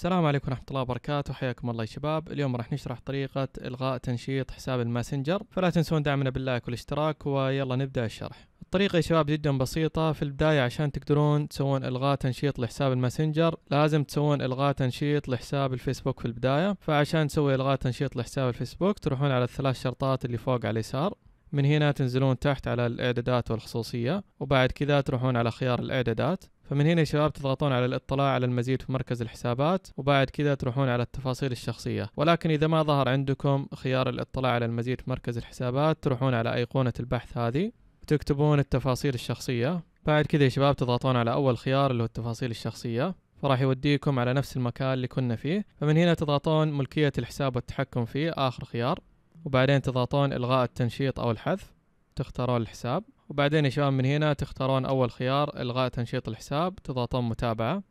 السلام عليكم ورحمة الله وبركاته حياكم الله يا شباب اليوم راح نشرح طريقة إلغاء تنشيط حساب الماسنجر فلا تنسون دعمنا باللايك والاشتراك ويلا نبدأ الشرح الطريقة يا شباب جدا بسيطة في البداية عشان تقدرون تسوون إلغاء تنشيط لحساب الماسنجر لازم تسوون إلغاء تنشيط لحساب الفيسبوك في البداية فعشان تسوي إلغاء تنشيط لحساب الفيسبوك تروحون على الثلاث شرطات اللي فوق على اليسار من هنا تنزلون تحت على الإعدادات والخصوصية وبعد كذا تروحون على خيار الإعدادات فمن هنا يا شباب تضغطون على الاطلاع على المزيد في مركز الحسابات وبعد كذا تروحون على التفاصيل الشخصية ولكن إذا ما ظهر عندكم خيار الاطلاع على المزيد في مركز الحسابات تروحون على أيقونة البحث هذه وتكتبون التفاصيل الشخصية بعد كذا يا شباب تضغطون على أول خيار اللي هو التفاصيل الشخصية فراح يوديكم على نفس المكان اللي كنا فيه فمن هنا تضغطون ملكية الحساب والتحكم فيه آخر خيار وبعدين تضغطون إلغاء التنشيط أو الحذف تختارون الحساب وبعدين يا شباب من هنا تختارون أول خيار إلغاء تنشيط الحساب تضغطون متابعة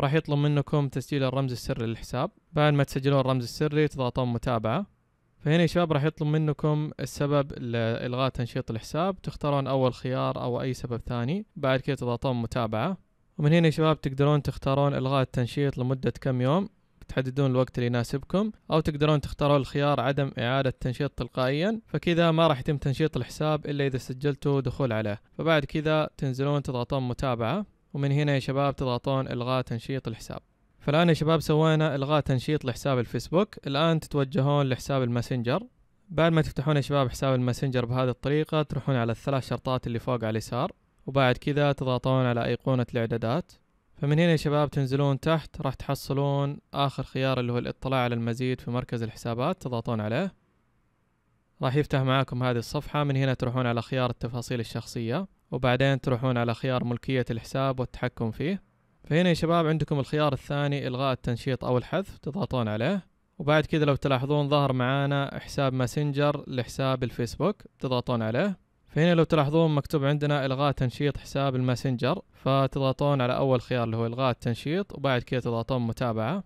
راح يطلب منكم تسجيل الرمز السري للحساب بعد ما تسجلون الرمز السري تضغطون متابعة فهنا يا شباب راح يطلب منكم السبب لإلغاء تنشيط الحساب تختارون أول خيار أو أي سبب ثاني بعد كده تضغطون متابعة ومن هنا يا شباب تقدرون تختارون إلغاء التنشيط لمدة كم يوم تحددون الوقت اللي يناسبكم او تقدرون تختارون الخيار عدم اعاده تنشيط تلقائيا فكذا ما راح يتم تنشيط الحساب الا اذا سجلتوا دخول عليه فبعد كذا تنزلون تضغطون متابعه ومن هنا يا شباب تضغطون الغاء تنشيط الحساب فالان يا شباب سوينا الغاء تنشيط لحساب الفيسبوك الان تتوجهون لحساب الماسنجر بعد ما تفتحون يا شباب حساب الماسنجر بهذه الطريقه تروحون على الثلاث شرطات اللي فوق على اليسار وبعد كذا تضغطون على أيقونة الإعدادات فمن هنا يا شباب تنزلون تحت راح تحصلون آخر خيار اللي هو الاطلاع على المزيد في مركز الحسابات تضغطون عليه راح يفتح معاكم هذه الصفحة من هنا تروحون على خيار التفاصيل الشخصية وبعدين تروحون على خيار ملكية الحساب والتحكم فيه فهنا يا شباب عندكم الخيار الثاني إلغاء التنشيط أو الحذف تضغطون عليه وبعد كذا لو تلاحظون ظهر معانا حساب ماسنجر لحساب الفيسبوك تضغطون عليه فهنا لو تلاحظون مكتوب عندنا الغاء تنشيط حساب الماسنجر فتضغطون على اول خيار اللي هو الغاء التنشيط وبعد كذا تضغطون متابعه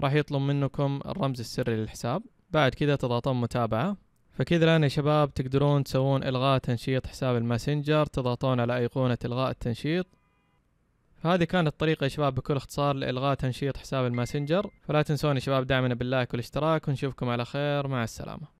راح يطلب منكم الرمز السري للحساب بعد كذا تضغطون متابعه فكذا الان يا شباب تقدرون تسوون الغاء تنشيط حساب الماسنجر تضغطون على ايقونه الغاء التنشيط فهذه كانت الطريقه يا شباب بكل اختصار لإلغاء تنشيط حساب الماسنجر فلا تنسون يا شباب دعمنا باللايك والاشتراك ونشوفكم على خير مع السلامة